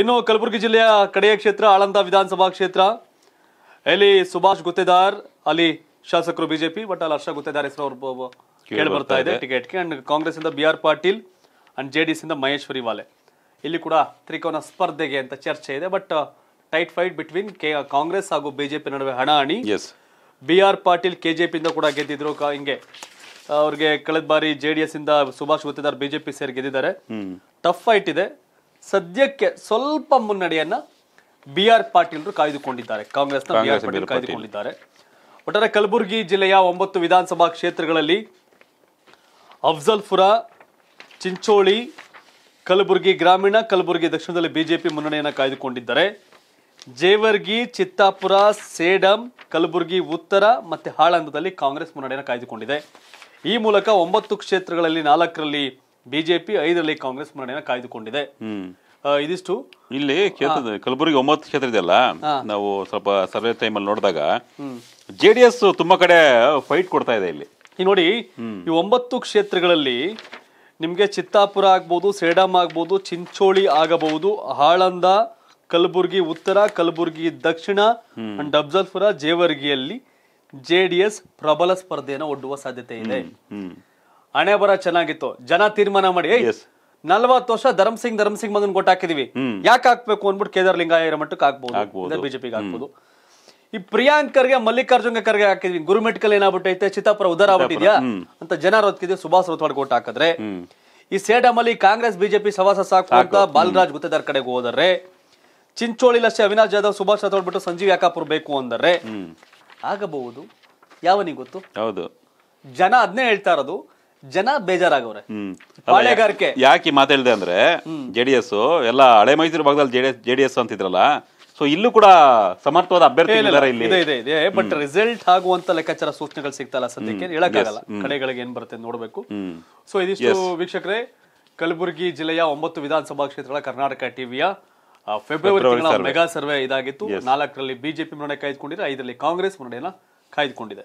ಇನ್ನು ಕಲಬುರಗಿ ಜಿಲ್ಲೆಯ ಕಡೆಯ ಕ್ಷೇತ್ರ ಆಳಂದ ವಿಧಾನಸಭಾ ಕ್ಷೇತ್ರ ಇಲ್ಲಿ ಸುಭಾಷ್ ಗುತ್ತೇದಾರ್ ಅಲ್ಲಿ ಶಾಸಕರು ಬಿಜೆಪಿ ಬಟ್ ಅಲ್ಲಿ ಹರ್ಷ ಗುತ್ತೇದಾರ್ ಹೆಸರು ಅವರು ಕೇಳಿ ಬರ್ತಾ ಇದೆ ಟಿಕೆಟ್ಗೆ ಅಂಡ್ ಕಾಂಗ್ರೆಸ್ ಇಂದ B R Patil and J ಇಂದ ಮಹೇಶ್ವರಿ ವಾಲೆ ಇಲ್ಲಿ ಕೂಡ ತ್ರಿಕೋನ ಸ್ಪರ್ಧೆಗೆ ಅಂತ ಚರ್ಚೆ ಇದೆ but tight fight between K uh, Congress ಹಾಗೂ ಬಿಜೆಪಿ ನಡುವೆ ಹಣಾಹಣಿ ಬಿ ಆರ್ ಪಾಟೀಲ್ ಕೆಜೆಪಿ ಇಂದ ಕೂಡ ಗೆದ್ದಿದ್ರು ಹಿಂಗೆ ಅವ್ರಿಗೆ ಕಳೆದ ಬಾರಿ ಜೆಡಿಎಸ್ ಇಂದ ಸುಭಾಷ್ ಗುತ್ತೇದಾರ್ ಬಿಜೆಪಿ ಸೇರಿ ಗೆದ್ದಿದ್ದಾರೆ ಟಫ್ ಫೈಟ್ ಇದೆ ಸದ್ಯಕ್ಕೆ ಸ್ವಲ್ಪ ಮುನ್ನಡೆಯನ್ನ ಬಿ ಆರ್ ಪಾಟೀಲ್ರು ಕಾಯ್ದುಕೊಂಡಿದ್ದಾರೆ ಕಾಂಗ್ರೆಸ್ನ ಬಿ ಆರ್ ಪಾಟೀಲ್ ಕಾಯ್ದುಕೊಂಡಿದ್ದಾರೆ ಒಟ್ಟಾರೆ ಕಲಬುರಗಿ ಜಿಲ್ಲೆಯ ಒಂಬತ್ತು ವಿಧಾನಸಭಾ ಕ್ಷೇತ್ರಗಳಲ್ಲಿ ಅಫ್ಜಲ್ಪುರ ಚಿಂಚೋಳಿ ಕಲಬುರಗಿ ಗ್ರಾಮೀಣ ಕಲಬುರಗಿ ದಕ್ಷಿಣದಲ್ಲಿ ಬಿಜೆಪಿ ಮುನ್ನಡೆಯನ್ನು ಕಾಯ್ದುಕೊಂಡಿದ್ದಾರೆ ಜೇವರ್ಗಿ ಚಿತ್ತಾಪುರ ಸೇಡಂ ಕಲಬುರಗಿ ಉತ್ತರ ಮತ್ತೆ ಹಾಳಂದದಲ್ಲಿ ಕಾಂಗ್ರೆಸ್ ಮುನ್ನಡೆಯನ್ನು ಕಾಯ್ದುಕೊಂಡಿದೆ ಈ ಮೂಲಕ ಒಂಬತ್ತು ಕ್ಷೇತ್ರಗಳಲ್ಲಿ ನಾಲ್ಕರಲ್ಲಿ ಬಿಜೆಪಿ ಐದರಲ್ಲಿ ಕಾಂಗ್ರೆಸ್ ಮುನ್ನಡೆಯನ್ನು ಕಾಯ್ದುಕೊಂಡಿದೆ ಇದಿಷ್ಟು ಇಲ್ಲಿ ಕ್ಷೇತ್ರ ಕಲಬುರಗಿ ಒಂಬತ್ತು ಕ್ಷೇತ್ರ ಇದೆಯಲ್ಲ ನಾವು ಸ್ವಲ್ಪ ಸರ್ವೆ ಟೈಮ್ ಅಲ್ಲಿ ನೋಡಿದಾಗ ಜೆ ಡಿ ಎಸ್ ತುಂಬಾ ಕಡೆ ಫೈಟ್ ಕೊಡ್ತಾ ಇದೆ ಇಲ್ಲಿ ನೋಡಿ ಈ ಒಂಬತ್ತು ಕ್ಷೇತ್ರಗಳಲ್ಲಿ ನಿಮ್ಗೆ ಚಿತ್ತಾಪುರ ಆಗ್ಬೋದು ಸೇಡಂ ಆಗ್ಬೋದು ಚಿಂಚೋಳಿ ಆಗಬಹುದು ಹಾಳಂದ ಕಲಬುರ್ಗಿ ಉತ್ತರ ಕಲಬುರ್ಗಿ ದಕ್ಷಿಣ ಅಂಡ್ ಅಫ್ಜಲ್ಪುರ ಜೇವರ್ಗಿಯಲ್ಲಿ ಜೆಡಿಎಸ್ ಪ್ರಬಲ ಸ್ಪರ್ಧೆಯನ್ನು ಒಡ್ಡುವ ಸಾಧ್ಯತೆ ಇದೆ ಹಣೆ ಬರ ಚೆನ್ನಾಗಿತ್ತು ಜನ ತೀರ್ಮಾನ ಮಾಡಿ ನಲ್ವತ್ತು ವರ್ಷ ಧರ್ಮಸಿಂಗ್ ಧರ್ಮಸಿಂಗ್ ಮಗನ್ ಹಾಕಿದೀವಿ ಯಾಕೆ ಹಾಕ್ಬೇಕು ಅಂದ್ಬಿಟ್ಟು ಕೇದಾರ್ ಲಿಂಗಾಯರ ಮಟ್ಟಕ್ಕೆ ಹಾಕ್ಬೋದು ಬಿಜೆಪಿಗೆ ಹಾಕ್ಬೋದು ಈ ಪ್ರಿಯಾಂಕರ್ಗೆ ಮಲ್ಲಿಕಾರ್ಜುನ್ ಖರ್ಗೆ ಹಾಕಿದ್ವಿ ಗುರುಮೆಟ್ಕಲ್ ಏನಾಗ್ಬಿಟ್ಟೈತೆ ಚಿತ್ತಾಪುರ ಉದಾರ ಆಗ್ಬಿಟ್ಟಿದ್ಯಾ ಅಂತ ಜನ ರೊತ್ತಿದ್ವಿ ಸುಭಾಷ್ ರೋತ್ವಾಡ್ ಕೊಟ್ಟು ಹಾಕಿದ್ರೆ ಈ ಸೇಡಮಲ್ಲಿ ಕಾಂಗ್ರೆಸ್ ಬಿಜೆಪಿ ಸವಾಸ ಸಾಕು ಅಂತ ಬಾಲರಾಜ್ ಕಡೆ ಕಡೆಗೆ ಚಿಂಚೋಳಿ ಲಕ್ಷ ಅವಿನಾಶ್ ಜಾಧವ್ ಸುಭಾಷ್ ರಥವಾಡ್ ಬಿಟ್ಟು ಸಂಜೀವ್ ಯಾಕಾಪುರ್ ಬೇಕು ಅಂದ್ರೆ ಆಗಬಹುದು ಯಾವನಿಗೆ ಗೊತ್ತು ಹೌದು ಜನ ಅದ್ನೇ ಹೇಳ್ತಾ ಇರೋದು ಜನ ಬೇಜಾರಾಗವ್ರೆ ಪಾಳೆಗಾರಿಕೆ ಯಾಕೆ ಮಾತಾಡಿದೆ ಅಂದ್ರೆ ಜೆಡಿಎಸ್ ಎಲ್ಲ ಹಳೆ ಮೈಸೂರು ಭಾಗದಲ್ಲಿ ಜೆಡಿಎಸ್ ಜೆಡಿಎಸ್ ಅಂತಿದ್ರಲ್ಲ ಸೊ ಇಲ್ಲೂ ಕೂಡ ಸಮರ್ಥವಾದ ಅಭ್ಯರ್ಥಿ ಇದೆ ಬಟ್ ರಿಸಲ್ಟ್ ಆಗುವಂತ ಲೆಕ್ಕಾಚಾರ ಸೂಚನೆಗಳು ಸಿಗ್ತಲ್ಲ ಸದ್ಯಕ್ಕೆ ಹೇಳಕ್ಕಾಗಲ್ಲ ಕಡೆಗಳಿಗೆ ಏನ್ ಬರುತ್ತೆ ನೋಡ್ಬೇಕು ಸೊ ಇದಿಷ್ಟು ವೀಕ್ಷಕರೇ ಕಲಬುರಗಿ ಜಿಲ್ಲೆಯ ಒಂಬತ್ತು ವಿಧಾನಸಭಾ ಕ್ಷೇತ್ರಗಳ ಕರ್ನಾಟಕ ಟಿವಿಯ ಫೆಬ್ರವರಿ ತಿಂಗಳ ಮೆಗಾ ಸರ್ವೆ ಇದಾಗಿತ್ತು ನಾಲ್ಕರಲ್ಲಿ ಬಿಜೆಪಿ ಮುನ್ನಡೆ ಕಾಯ್ದುಕೊಂಡಿದೆ ಐದರಲ್ಲಿ ಕಾಂಗ್ರೆಸ್ ಮುನ್ನಡೆಯನ್ನ ಕಾಯ್ದುಕೊಂಡಿದೆ